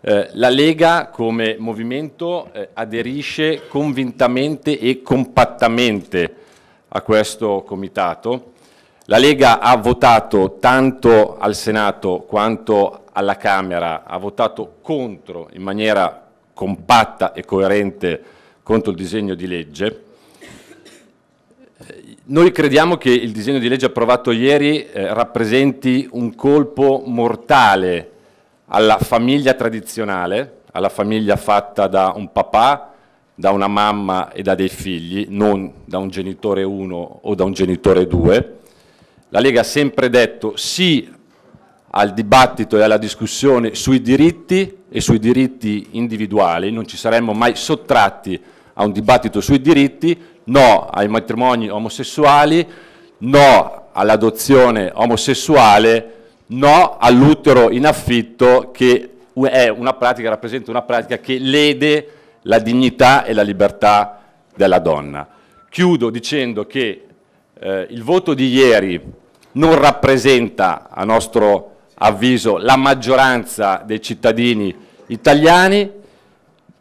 Eh, la Lega come movimento eh, aderisce convintamente e compattamente a questo comitato. La Lega ha votato tanto al Senato quanto alla Camera, ha votato contro in maniera compatta e coerente contro il disegno di legge. Eh, noi crediamo che il disegno di legge approvato ieri eh, rappresenti un colpo mortale alla famiglia tradizionale, alla famiglia fatta da un papà, da una mamma e da dei figli, non da un genitore 1 o da un genitore 2. La Lega ha sempre detto sì al dibattito e alla discussione sui diritti e sui diritti individuali, non ci saremmo mai sottratti a un dibattito sui diritti, no ai matrimoni omosessuali, no all'adozione omosessuale, no all'utero in affitto che una pratica, rappresenta una pratica che lede la dignità e la libertà della donna. Chiudo dicendo che eh, il voto di ieri non rappresenta, a nostro avviso, la maggioranza dei cittadini italiani,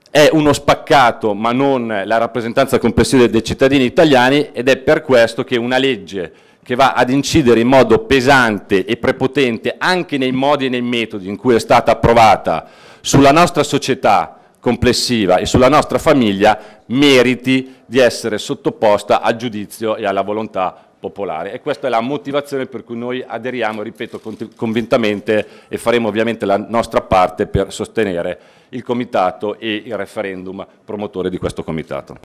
è uno spaccato ma non la rappresentanza complessiva dei cittadini italiani ed è per questo che una legge che va ad incidere in modo pesante e prepotente anche nei modi e nei metodi in cui è stata approvata sulla nostra società complessiva e sulla nostra famiglia meriti di essere sottoposta al giudizio e alla volontà popolare. E questa è la motivazione per cui noi aderiamo, ripeto, convintamente e faremo ovviamente la nostra parte per sostenere il Comitato e il referendum promotore di questo Comitato.